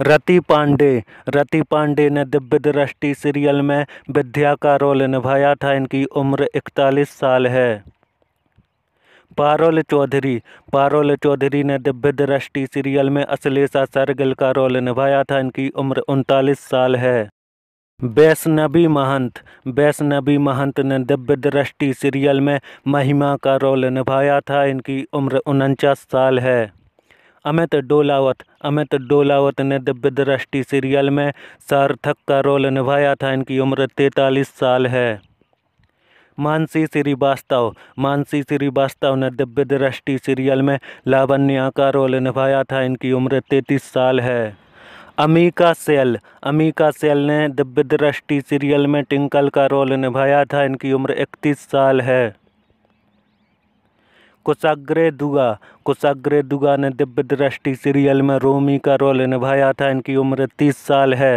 रति पांडे रति पांडे ने दिव्य दृष्टि सीरियल में विद्या का रोल निभाया था इनकी उम्र इकतालीस साल है पारोल चौधरी पारोल चौधरी ने दिव्य दृष्टि सीरियल में असलेसा सरगिल का रोल निभाया था इनकी उम्र उनतालीस साल है वैष्णवी महंत वैष्णवी महंत ने दिव्य दृष्टि सीरियल में महिमा का रोल निभाया था इनकी उम्र उनचास साल है अमित डोलावत अमित डोलावत ने दिव्य दृष्टि सीरियल में सार्थक का रोल निभाया था इनकी उम्र तैतालीस साल है मानसी श्रीवास्तव मानसी श्रीवास्तव ने दिव्य दृष्टि सीरियल में लावण्या का रोल निभाया था इनकी उम्र तैतीस साल है अमीका सेल अमीका सेल ने दिव्य दृष्टि सीरियल में टिंकल का रोल निभाया था इनकी उम्र इकतीस साल है कुशाग्रे दुगा कुशाग्रे दुगा ने दिव्य दृष्टि सीरियल में रोमी का रोल निभाया था इनकी उम्र तीस साल है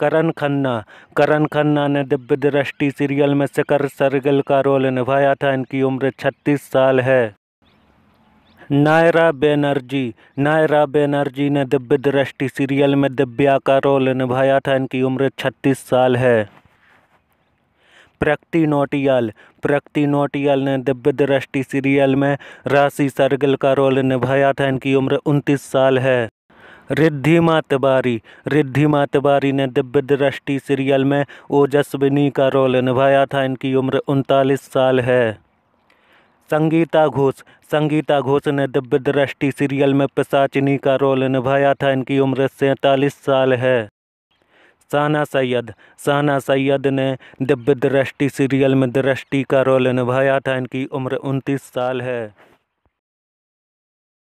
करण खन्ना करण खन्ना ने दिव्य दृष्टि सीरियल में शिखर सरगल का रोल निभाया था इनकी उम्र छत्तीस साल है नायरा बेनर्जी नायरा बेनर्जी ने दिव्य दृष्टि सीरियल में दिव्या का रोल निभाया था इनकी उम्र छत्तीस साल है प्रैक्टिनोटियल प्रैक्टिनोटियल ने दिव्य दृष्टि सीरियल में राशि सरगल का रोल निभाया था इनकी उम्र उनतीस साल है रिद्धिमा तिवारी रिद्धिमा तिवारी ने दिव्य दृष्टि सीरियल में ओजस्विनी का रोल निभाया था इनकी उम्र उनतालीस साल है संगीता घोष संगीता घोष ने दिव्य दृष्टि सीरियल में पिसाचिनी का रोल निभाया था इनकी उम्र सैंतालीस साल है साना सैयद साना सैयद ने दिव्य दृष्टि सीरियल में दृष्टि का रोल निभाया था इनकी उम्र उनतीस साल है